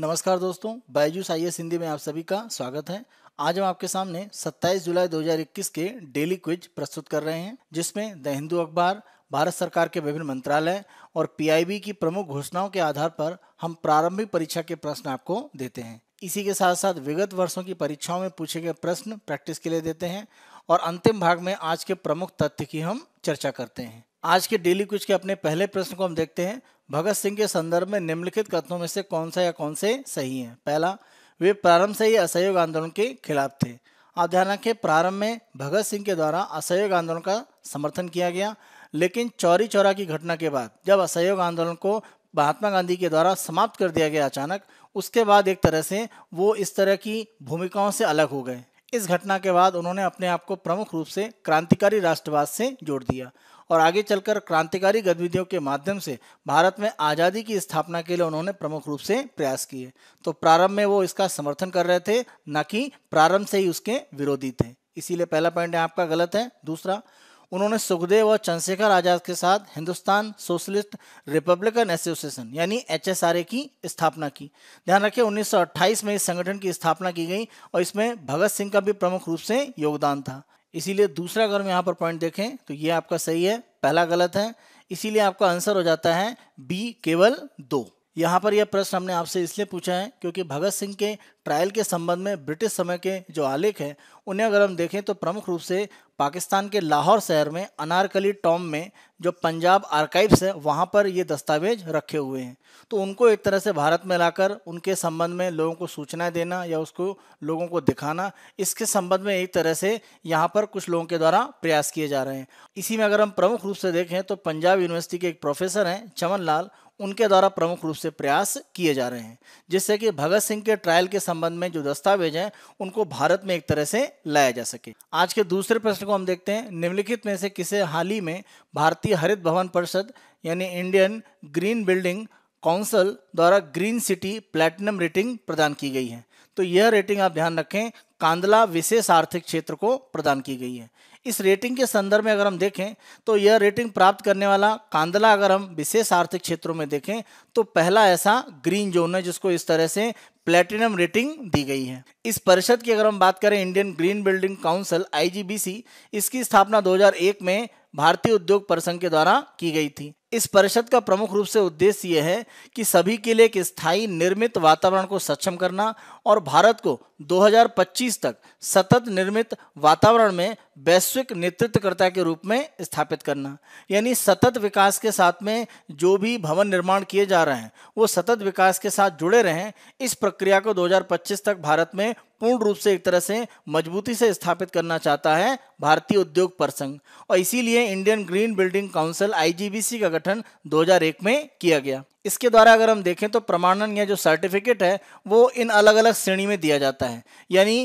नमस्कार दोस्तों बायजूस आई हिंदी में आप सभी का स्वागत है आज हम आपके सामने 27 जुलाई 2021 के डेली क्विज प्रस्तुत कर रहे हैं जिसमें द हिंदू अखबार भारत सरकार के विभिन्न मंत्रालय और पीआईबी की प्रमुख घोषणाओं के आधार पर हम प्रारंभिक परीक्षा के प्रश्न आपको देते हैं इसी के साथ साथ विगत वर्षों की परीक्षाओं में पूछे गए प्रश्न प्रैक्टिस के लिए देते हैं और अंतिम भाग में आज के प्रमुख तथ्य की हम चर्चा करते हैं आज के डेली कुछ के अपने पहले प्रश्न को हम देखते हैं भगत सिंह के संदर्भ में निम्नलिखित कथनों में से कौन सा या कौन से सही हैं पहला वे प्रारंभ से ही असहयोग आंदोलन के खिलाफ थे आप ध्यान रखें प्रारंभ में भगत सिंह के द्वारा असहयोग आंदोलन का समर्थन किया गया लेकिन चौरी चौरा की घटना के बाद जब असहयोग आंदोलन को महात्मा गांधी के द्वारा समाप्त कर दिया गया अचानक उसके बाद एक तरह से वो इस तरह की भूमिकाओं से अलग हो गए इस घटना के बाद उन्होंने अपने आप को प्रमुख रूप से क्रांतिकारी राष्ट्रवाद से जोड़ दिया और आगे चलकर क्रांतिकारी गतिविधियों के माध्यम से भारत में आज़ादी की स्थापना के लिए उन्होंने प्रमुख रूप से प्रयास किए तो प्रारंभ में वो इसका समर्थन कर रहे थे न कि प्रारंभ से ही उसके विरोधी थे इसीलिए पहला पॉइंट आपका गलत है दूसरा उन्होंने सुखदेव और चंद्रशेखर आजाद के साथ हिंदुस्तान सोशलिस्ट रिपब्लिकन एसोसिएशन यानी एच की स्थापना की ध्यान रखें 1928 में इस संगठन की स्थापना की गई और इसमें भगत सिंह का भी प्रमुख रूप से योगदान था इसीलिए दूसरा अगर हम यहाँ पर पॉइंट देखें तो ये आपका सही है पहला गलत है इसीलिए आपका आंसर हो जाता है बी केवल दो यहाँ पर यह प्रश्न हमने आपसे इसलिए पूछा है क्योंकि भगत सिंह के ट्रायल के संबंध में ब्रिटिश समय के जो आलेख हैं उन्हें अगर हम देखें तो प्रमुख रूप से पाकिस्तान के लाहौर शहर में अनारकली टॉम में जो पंजाब आर्काइव्स है वहाँ पर ये दस्तावेज रखे हुए हैं तो उनको एक तरह से भारत में लाकर उनके संबंध में लोगों को सूचना देना या उसको लोगों को दिखाना इसके संबंध में एक तरह से यहाँ पर कुछ लोगों के द्वारा प्रयास किए जा रहे हैं इसी में अगर हम प्रमुख रूप से देखें तो पंजाब यूनिवर्सिटी के एक प्रोफेसर हैं चमन लाल उनके द्वारा प्रमुख रूप से प्रयास किए जा रहे हैं जिससे कि भगत सिंह के ट्रायल के संबंध में जो दस्तावेज हैं उनको भारत में एक तरह से लाया जा सके आज के दूसरे प्रश्न को हम देखते हैं निम्नलिखित में से किसे हाल ही में भारतीय हरित भवन परिषद यानी इंडियन ग्रीन बिल्डिंग काउंसिल द्वारा ग्रीन सिटी प्लैटिनम रेटिंग प्रदान की गई है तो यह रेटिंग आप ध्यान रखें कांदला विशेष आर्थिक क्षेत्र को प्रदान की गई है इस रेटिंग के संदर्भ में अगर हम देखें तो यह रेटिंग प्राप्त करने वाला कांदला अगर हम विशेष आर्थिक क्षेत्रों में देखें तो पहला ऐसा ग्रीन जोन है जिसको इस तरह से प्लेटिनम रेटिंग दी गई है इस परिषद की अगर हम बात करें इंडियन ग्रीन बिल्डिंग काउंसिल आई इसकी स्थापना दो में भारतीय उद्योग परिसंघ के द्वारा की गई थी इस परिषद का प्रमुख रूप से उद्देश्य यह है कि सभी के लिए एक स्थायी निर्मित वातावरण को सक्षम करना और भारत को 2025 तक सतत निर्मित वातावरण में वैश्विक नेतृत्वकर्ता के रूप में स्थापित करना यानी सतत विकास के साथ में जो भी भवन निर्माण किए जा रहे हैं वो सतत विकास के साथ जुड़े रहें इस प्रक्रिया को 2025 तक भारत में पूर्ण रूप से एक तरह से मजबूती से स्थापित करना चाहता है भारतीय उद्योग परिसंघ और इसीलिए इंडियन ग्रीन बिल्डिंग काउंसिल आई का गठन 2001 में किया गया इसके द्वारा अगर हम देखें तो प्रमाणन या जो सर्टिफिकेट है वो इन अलग अलग श्रेणी में दिया जाता है यानी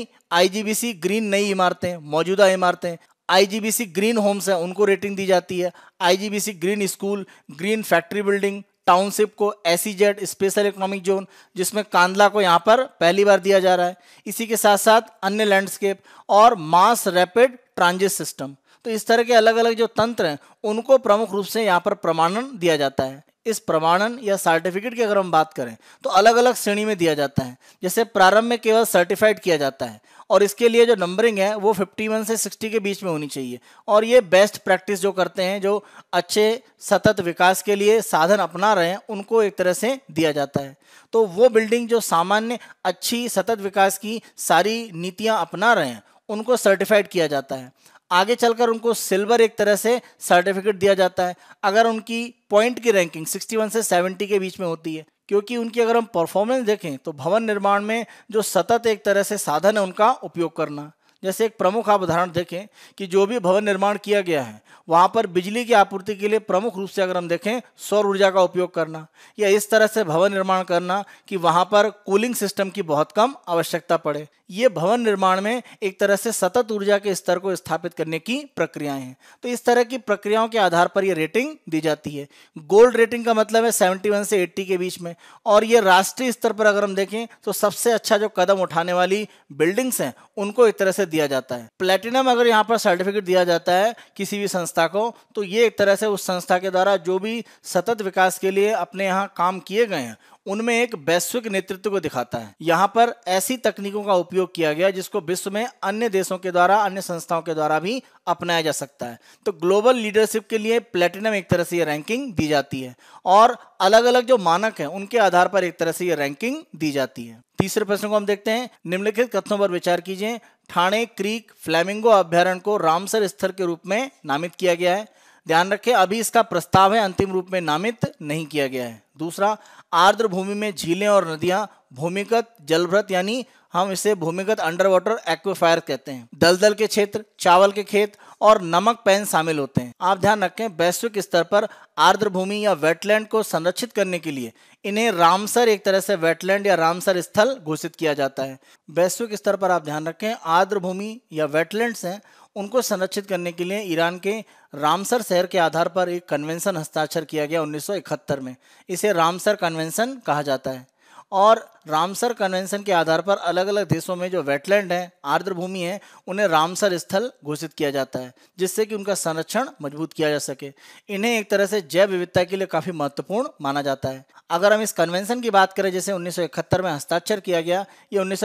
आईजीबीसी ग्रीन नई इमारतें मौजूदा इमारतें आईजीबीसी ग्रीन होम्स हैं उनको रेटिंग दी जाती है IGBC green school green factory building township को एसीजेड स्पेशल इकोनॉमिक जोन जिसमें कांदला को यहाँ पर पहली बार दिया जा रहा है इसी के साथ साथ अन्य लैंडस्केप और मास रैपिड ट्रांजिट सिस्टम तो इस तरह के अलग अलग जो तंत्र हैं उनको प्रमुख रूप से यहाँ पर प्रमाणन दिया जाता है इस प्रमाणन या सर्टिफिकेट की अगर हम बात करें तो अलग अलग श्रेणी में दिया जाता है जैसे प्रारंभ में केवल सर्टिफाइड किया जाता है और इसके लिए जो नंबरिंग है वो 51 से 60 के बीच में होनी चाहिए और ये बेस्ट प्रैक्टिस जो करते हैं जो अच्छे सतत विकास के लिए साधन अपना रहे हैं उनको एक तरह से दिया जाता है तो वो बिल्डिंग जो सामान्य अच्छी सतत विकास की सारी नीतियाँ अपना रहे हैं उनको सर्टिफाइड किया जाता है आगे चलकर उनको सिल्वर एक तरह से सर्टिफिकेट दिया जाता है अगर उनकी पॉइंट की रैंकिंग 61 से 70 के बीच में होती है क्योंकि उनकी अगर हम परफॉर्मेंस देखें तो भवन निर्माण में जो सतत एक तरह से साधन है उनका उपयोग करना जैसे एक प्रमुख आप उदाहरण देखें कि जो भी भवन निर्माण किया गया है वहाँ पर बिजली की आपूर्ति के लिए प्रमुख रूप से अगर हम देखें सौर ऊर्जा का उपयोग करना या इस तरह से भवन निर्माण करना कि वहाँ पर कूलिंग सिस्टम की बहुत कम आवश्यकता पड़े ये भवन निर्माण में एक तरह से सतत ऊर्जा के स्तर को स्थापित करने की प्रक्रियाएं हैं तो इस तरह की प्रक्रियाओं के आधार पर यह रेटिंग दी जाती है गोल्ड रेटिंग का मतलब है 71 से 80 के बीच में और ये राष्ट्रीय स्तर पर अगर हम देखें तो सबसे अच्छा जो कदम उठाने वाली बिल्डिंग्स हैं उनको एक तरह से दिया जाता है प्लेटिनम अगर यहाँ पर सर्टिफिकेट दिया जाता है किसी भी संस्था को तो ये एक तरह से उस संस्था के द्वारा जो भी सतत विकास के लिए अपने यहाँ काम किए गए हैं उनमें एक वैश्विक नेतृत्व को दिखाता है यहाँ पर ऐसी तकनीकों का उपयोग किया गया जिसको विश्व में अन्य देशों के द्वारा अन्य संस्थाओं के द्वारा भी अपनाया जा सकता है तो ग्लोबल लीडरशिप के लिए प्लेटिनम एक तरह से ये रैंकिंग दी जाती है और अलग अलग जो मानक है उनके आधार पर एक तरह से ये रैंकिंग दी जाती है तीसरे प्रश्न को हम देखते हैं निम्नलिखित कथनों पर विचार कीजिए ठाणे क्रीक फ्लैमिंगो अभ्यारण को रामसर स्थल के रूप में नामित किया गया है ध्यान रखें अभी इसका प्रस्ताव है अंतिम रूप में नामित नहीं किया गया है दूसरा आर्द्र भूमि में झीलें और नदियां भूमिगत जलभ्रत यानी हम इसे भूमिगत अंडर वाटर एक्वेफायर कहते हैं दलदल के क्षेत्र चावल के खेत और नमक पैन शामिल होते हैं आप ध्यान रखें वैश्विक स्तर पर आर्द्र भूमि या वेटलैंड को संरक्षित करने के लिए इन्हें रामसर एक तरह से वेटलैंड या रामसर स्थल घोषित किया जाता है वैश्विक स्तर पर आप ध्यान रखें आर्द्र भूमि या वेटलैंड्स हैं उनको संरक्षित करने के लिए ईरान के रामसर शहर के आधार पर एक कन्वेंशन हस्ताक्षर किया गया 1971 में इसे रामसर कन्वेंशन कहा जाता है और रामसर कन्वेंशन के आधार पर अलग अलग देशों में जो वेटलैंड है आर्द्र भूमि है उन्हें रामसर स्थल घोषित किया जाता है जिससे कि उनका संरक्षण मजबूत किया जा सके इन्हें एक तरह से जैव विविधता के लिए काफ़ी महत्वपूर्ण माना जाता है अगर हम इस कन्वेंशन की बात करें जैसे उन्नीस में हस्ताक्षर किया गया ये उन्नीस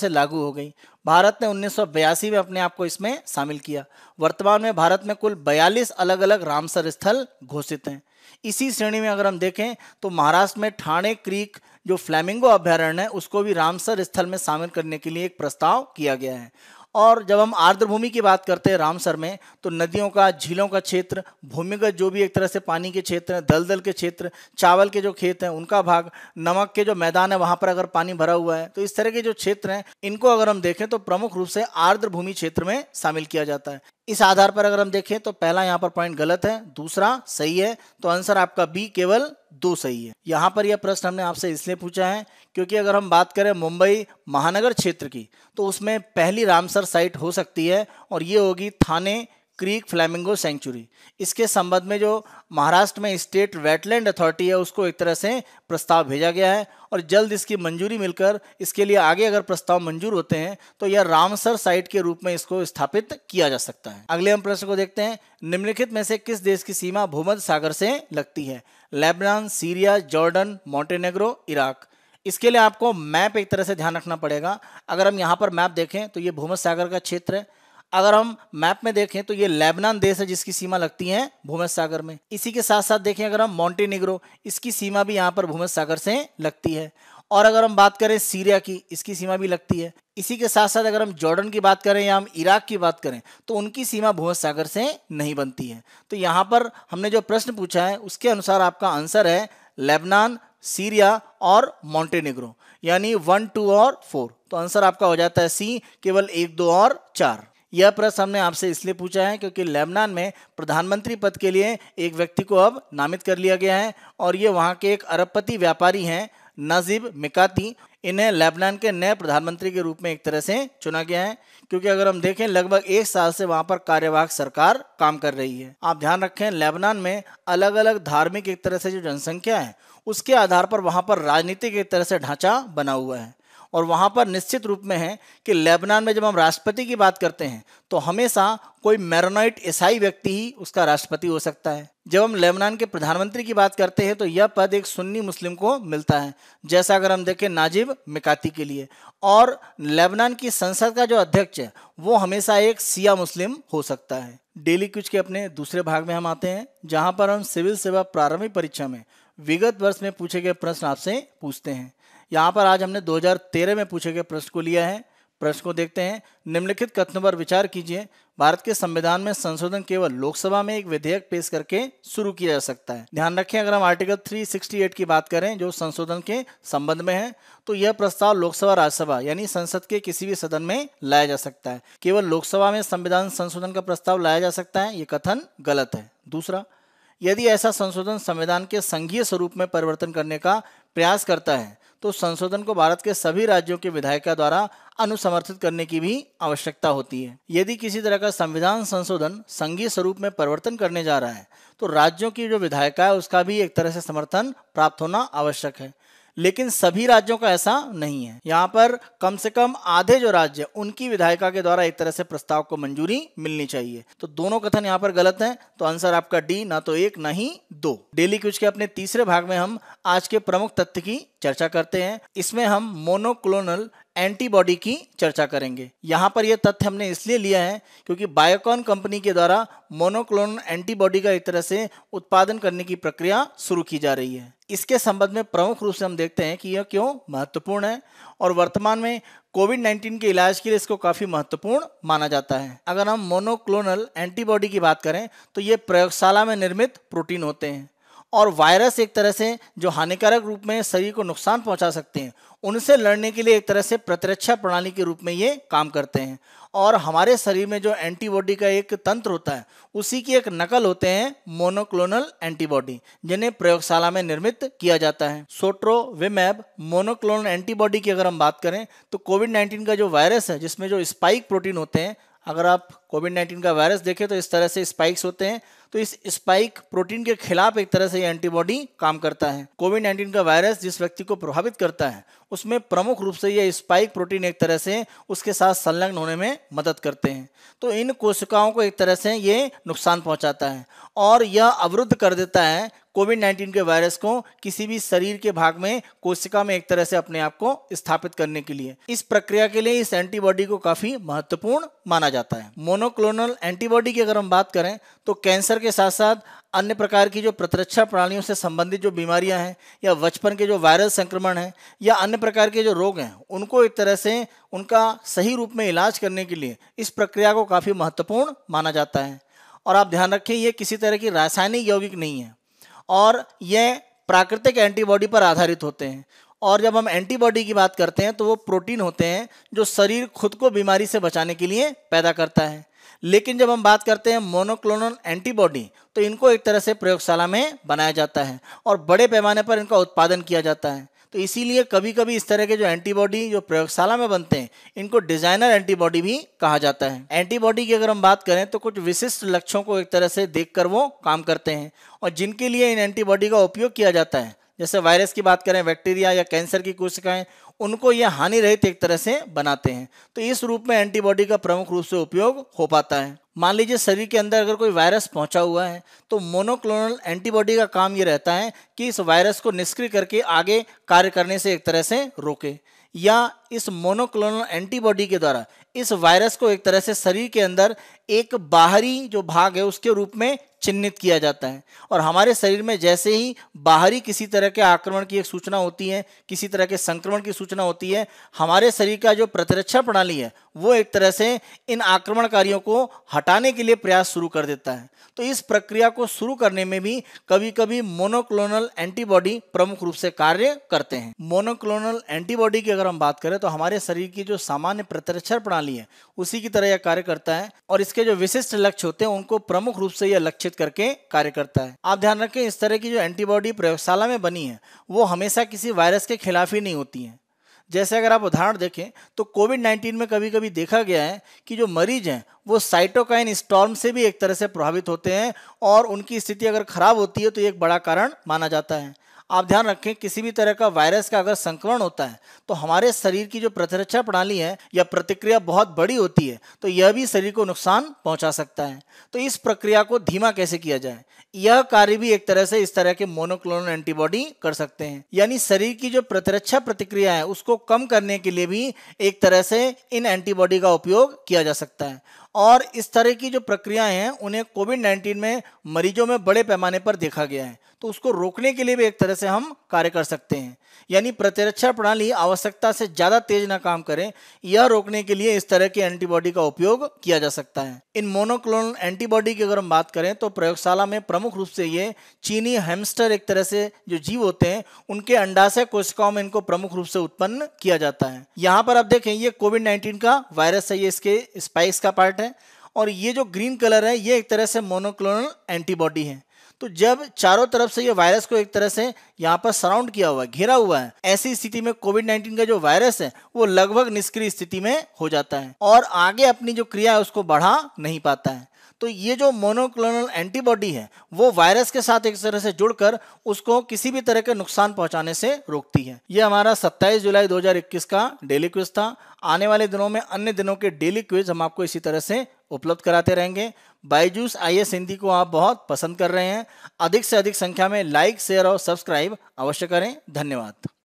से लागू हो गई भारत ने उन्नीस में अपने आप को इसमें शामिल किया वर्तमान में भारत में कुल बयालीस अलग अलग रामसर स्थल घोषित हैं इसी श्रेणी में अगर हम देखें तो महाराष्ट्र में ठाणे क्रीक जो फ्लैमिंगो अभ्यारण्य है उसको भी रामसर स्थल में शामिल करने के लिए एक प्रस्ताव किया गया है और जब हम आर्द्र भूमि की बात करते हैं रामसर में तो नदियों का झीलों का क्षेत्र भूमिगत जो भी एक तरह से पानी के क्षेत्र हैं दलदल के क्षेत्र चावल के जो खेत हैं उनका भाग नमक के जो मैदान है वहाँ पर अगर पानी भरा हुआ है तो इस तरह के जो क्षेत्र हैं इनको अगर हम देखें तो प्रमुख रूप से आर्द्र भूमि क्षेत्र में शामिल किया जाता है इस आधार पर अगर हम देखें तो पहला यहाँ पर पॉइंट गलत है दूसरा सही है तो आंसर आपका बी केवल दो सही है यहाँ पर यह प्रश्न हमने आपसे इसलिए पूछा है क्योंकि अगर हम बात करें मुंबई महानगर क्षेत्र की तो उसमें पहली रामसर साइट हो सकती है और ये होगी थाने क्रीक फ्लैमिंगो सेंचुरी इसके संबंध में जो महाराष्ट्र में स्टेट वेटलैंड अथॉरिटी है उसको एक तरह से प्रस्ताव भेजा गया है और जल्द इसकी मंजूरी मिलकर इसके लिए आगे अगर प्रस्ताव मंजूर होते हैं तो यह रामसर साइट के रूप में इसको स्थापित किया जा सकता है अगले हम प्रश्न को देखते हैं निम्नलिखित में से किस देश की सीमा भूमध सागर से लगती है Lebanon Syria Jordan Montenegro Iraq इसके लिए आपको मैप एक तरह से ध्यान रखना पड़ेगा अगर हम यहाँ पर मैप देखें तो ये भूमध सागर का क्षेत्र है अगर हम मैप में देखें तो ये लेबनान देश है जिसकी सीमा लगती है भूमध सागर में इसी के साथ साथ देखें अगर हम मॉन्टेनिग्रो इसकी सीमा भी यहाँ पर भूमध सागर से लगती है और अगर हम बात करें सीरिया की इसकी सीमा भी लगती है इसी के साथ साथ अगर हम जॉर्डन की बात करें या हम इराक की बात करें तो उनकी सीमा भूमध सागर से नहीं बनती है तो यहाँ पर हमने जो प्रश्न पूछा है उसके अनुसार आपका आंसर है लेबनान सीरिया और मॉन्टेनेग्रो यानी वन टू और फोर तो आंसर आपका हो जाता है सी केवल एक दो और चार यह प्रश्न हमने आपसे इसलिए पूछा है क्योंकि लेबनान में प्रधानमंत्री पद के लिए एक व्यक्ति को अब नामित कर लिया गया है और ये वहाँ के एक अरबपति व्यापारी हैं नजीब मिकाती इन्हें लेबनान के नए प्रधानमंत्री के रूप में एक तरह से चुना गया है क्योंकि अगर हम देखें लगभग एक साल से वहां पर कार्यवाहक सरकार काम कर रही है आप ध्यान रखें लेबनान में अलग अलग धार्मिक एक तरह से जो जनसंख्या है उसके आधार पर वहां पर राजनीतिक एक तरह से ढांचा बना हुआ है और वहाँ पर निश्चित रूप में है कि लेबनान में जब हम राष्ट्रपति की बात करते हैं तो हमेशा कोई मैरोनाइट ईसाई व्यक्ति ही उसका राष्ट्रपति हो सकता है जब हम लेबनान के प्रधानमंत्री की बात करते हैं तो यह पद एक सुन्नी मुस्लिम को मिलता है जैसा अगर हम देखें नाजिब मिकाती के लिए और लेबनान की संसद का जो अध्यक्ष है वो हमेशा एक सिया मुस्लिम हो सकता है डेली क्विज के अपने दूसरे भाग में हम आते हैं जहां पर हम सिविल सेवा प्रारंभिक परीक्षा में विगत वर्ष में पूछे गए प्रश्न आपसे पूछते हैं यहाँ पर आज हमने 2013 में पूछे गए प्रश्न को लिया है प्रश्न को देखते हैं निम्नलिखित कथन पर विचार कीजिए भारत के संविधान में संशोधन केवल लोकसभा में एक विधेयक पेश करके शुरू किया जा सकता है ध्यान रखें अगर हम आर्टिकल 368 की बात करें जो संशोधन के संबंध में है तो यह प्रस्ताव लोकसभा राज्यसभा यानी संसद के किसी भी सदन में लाया जा सकता है केवल लोकसभा में संविधान संशोधन का प्रस्ताव लाया जा सकता है ये कथन गलत है दूसरा यदि ऐसा संशोधन संविधान के संघीय स्वरूप में परिवर्तन करने का प्रयास करता है तो संशोधन को भारत के सभी राज्यों के विधायिका द्वारा अनुसमर्थित करने की भी आवश्यकता होती है यदि किसी तरह का संविधान संशोधन संघीय स्वरूप में परिवर्तन करने जा रहा है तो राज्यों की जो विधायिका है उसका भी एक तरह से समर्थन प्राप्त होना आवश्यक है लेकिन सभी राज्यों का ऐसा नहीं है यहाँ पर कम से कम आधे जो राज्य उनकी विधायिका के द्वारा एक तरह से प्रस्ताव को मंजूरी मिलनी चाहिए तो दोनों कथन यहाँ पर गलत है तो आंसर आपका डी ना तो एक ना ही दो डेली क्विज के अपने तीसरे भाग में हम आज के प्रमुख तथ्य की चर्चा करते हैं इसमें हम मोनोक्लोनल एंटीबॉडी की चर्चा करेंगे यहाँ पर यह तथ्य हमने इसलिए लिया है क्योंकि बायोकॉन कंपनी के द्वारा मोनोक्लोनल एंटीबॉडी का एक तरह से उत्पादन करने की प्रक्रिया शुरू की जा रही है इसके संबंध में प्रमुख रूप से हम देखते हैं कि यह क्यों महत्वपूर्ण है और वर्तमान में कोविड 19 के इलाज के लिए इसको काफ़ी महत्वपूर्ण माना जाता है अगर हम मोनोक्लोनल एंटीबॉडी की बात करें तो ये प्रयोगशाला में निर्मित प्रोटीन होते हैं और वायरस एक तरह से जो हानिकारक रूप में शरीर को नुकसान पहुंचा सकते हैं उनसे लड़ने के लिए एक तरह से प्रतिरक्षा प्रणाली के रूप में ये काम करते हैं और हमारे शरीर में जो एंटीबॉडी का एक तंत्र होता है उसी की एक नकल होते हैं मोनोक्लोनल एंटीबॉडी जिन्हें प्रयोगशाला में निर्मित किया जाता है सोट्रो विमैब मोनोक्लोनल एंटीबॉडी की अगर हम बात करें तो कोविड नाइन्टीन का जो वायरस है जिसमें जो स्पाइक प्रोटीन होते हैं अगर आप कोविड नाइन्टीन का वायरस देखें तो इस तरह से स्पाइक्स होते हैं तो इस स्पाइक प्रोटीन के खिलाफ एक तरह से ये एंटीबॉडी काम करता है कोविड नाइन्टीन का वायरस जिस व्यक्ति को प्रभावित करता है उसमें प्रमुख रूप से ये स्पाइक प्रोटीन एक तरह से उसके साथ संलग्न होने में मदद करते हैं तो इन कोशिकाओं को एक तरह से ये नुकसान पहुंचाता है और यह अवरुद्ध कर देता है कोविड नाइन्टीन के वायरस को किसी भी शरीर के भाग में कोशिका में एक तरह से अपने आप को स्थापित करने के लिए इस प्रक्रिया के लिए इस एंटीबॉडी को काफी महत्वपूर्ण माना जाता है मोनोक्लोनल एंटीबॉडी की अगर हम बात करें तो कैंसर कैंसर के साथ साथ अन्य प्रकार की जो प्रतिरक्षा प्रणालियों से संबंधित जो बीमारियां हैं या बचपन के जो वायरल संक्रमण हैं या अन्य प्रकार के जो रोग हैं उनको एक तरह से उनका सही रूप में इलाज करने के लिए इस प्रक्रिया को काफ़ी महत्वपूर्ण माना जाता है और आप ध्यान रखें ये किसी तरह की रासायनिक यौगिक नहीं है और यह प्राकृतिक एंटीबॉडी पर आधारित होते हैं और जब हम एंटीबॉडी की बात करते हैं तो वो प्रोटीन होते हैं जो शरीर खुद को बीमारी से बचाने के लिए पैदा करता है लेकिन जब हम बात करते हैं मोनोक्लोनल एंटीबॉडी तो इनको एक तरह से प्रयोगशाला में बनाया जाता है और बड़े पैमाने पर इनका उत्पादन किया जाता है तो इसीलिए कभी कभी इस तरह के जो एंटीबॉडी जो प्रयोगशाला में बनते हैं इनको डिजाइनर एंटीबॉडी भी कहा जाता है एंटीबॉडी की अगर हम बात करें तो कुछ विशिष्ट लक्ष्यों को एक तरह से देखकर वो काम करते हैं और जिनके लिए इन एंटीबॉडी का उपयोग किया जाता है जैसे वायरस की बात करें बैक्टीरिया या कैंसर की कोशिकाएं उनको ये हानि रहित एक तरह से बनाते हैं तो इस रूप में एंटीबॉडी का प्रमुख रूप से उपयोग हो पाता है मान लीजिए शरीर के अंदर अगर कोई वायरस पहुंचा हुआ है तो मोनोक्लोनल एंटीबॉडी का काम ये रहता है कि इस वायरस को निष्क्रिय करके आगे कार्य करने से एक तरह से रोके या इस मोनोक्लोनल एंटीबॉडी के द्वारा इस वायरस को एक तरह से शरीर के अंदर एक बाहरी जो भाग है उसके रूप में चिन्हित किया जाता है और हमारे शरीर में जैसे ही बाहरी किसी तरह के आक्रमण की एक सूचना होती है किसी तरह के संक्रमण की सूचना होती है हमारे शरीर का जो प्रतिरक्षा प्रणाली है वो एक तरह से इन आक्रमणकारियों को हटाने के लिए प्रयास शुरू कर देता है तो इस प्रक्रिया को शुरू करने में भी कभी कभी मोनोक्लोनल एंटीबॉडी प्रमुख रूप से कार्य करते हैं मोनोक्लोनल एंटीबॉडी की अगर हम बात करें तो हमारे शरीर की जो सामान्य प्रतिरक्षा प्रणाली है उसी की तरह यह कार्य करता है और इसके उसके जो विशिष्ट लक्ष्य होते हैं उनको प्रमुख रूप से यह लक्षित करके कार्य करता है आप ध्यान रखें इस तरह की जो एंटीबॉडी प्रयोगशाला में बनी है वो हमेशा किसी वायरस के खिलाफ ही नहीं होती है जैसे अगर आप उदाहरण देखें तो कोविड 19 में कभी कभी देखा गया है कि जो मरीज हैं वो साइटोकाइन स्टॉर्म से भी एक तरह से प्रभावित होते हैं और उनकी स्थिति अगर खराब होती है तो एक बड़ा कारण माना जाता है आप ध्यान रखें किसी भी तरह का वायरस का अगर संक्रमण होता है तो हमारे शरीर की जो प्रतिरक्षा प्रणाली है या प्रतिक्रिया बहुत बड़ी होती है तो यह भी शरीर को नुकसान पहुंचा सकता है तो इस प्रक्रिया को धीमा कैसे किया जाए यह कार्य भी एक तरह से इस तरह के मोनोक्लोनल एंटीबॉडी कर सकते हैं यानी शरीर की जो प्रतिरक्षा प्रतिक्रिया है उसको कम करने के लिए भी एक तरह से इन एंटीबॉडी का उपयोग किया जा सकता है और इस तरह की जो प्रक्रियाएं हैं उन्हें कोविड नाइन्टीन में मरीजों में बड़े पैमाने पर देखा गया है तो उसको रोकने के लिए भी एक तरह से हम कार्य कर सकते हैं यानी प्रतिरक्षा प्रणाली आवश्यकता से ज़्यादा तेज ना काम करें यह रोकने के लिए इस तरह के एंटीबॉडी का उपयोग किया जा सकता है इन मोनोक्लोनल एंटीबॉडी की अगर हम बात करें तो प्रयोगशाला में प्रमुख रूप से ये चीनी हेमस्टर एक तरह से जो जीव होते हैं उनके अंडाशय कोशिकाओं में इनको प्रमुख रूप से उत्पन्न किया जाता है यहाँ पर आप देखें ये कोविड नाइन्टीन का वायरस है ये इसके स्पाइस का पार्ट पार्ट है और ये जो ग्रीन कलर है ये एक तरह से मोनोक्लोनल एंटीबॉडी है तो जब चारों तरफ से ये वायरस को एक तरह से यहाँ पर सराउंड किया हुआ है घेरा हुआ है ऐसी स्थिति में कोविड नाइन्टीन का जो वायरस है वो लगभग निष्क्रिय स्थिति में हो जाता है और आगे अपनी जो क्रिया है उसको बढ़ा नहीं पाता है तो ये जो मोनोक्लोनल एंटीबॉडी है वो वायरस के साथ एक तरह से जुड़कर उसको किसी भी तरह के नुकसान पहुंचाने से रोकती है ये हमारा 27 जुलाई 2021 का डेली क्विज था आने वाले दिनों में अन्य दिनों के डेली क्विज हम आपको इसी तरह से उपलब्ध कराते रहेंगे बाईजूस आई एस हिंदी को आप बहुत पसंद कर रहे हैं अधिक से अधिक संख्या में लाइक शेयर और सब्सक्राइब अवश्य करें धन्यवाद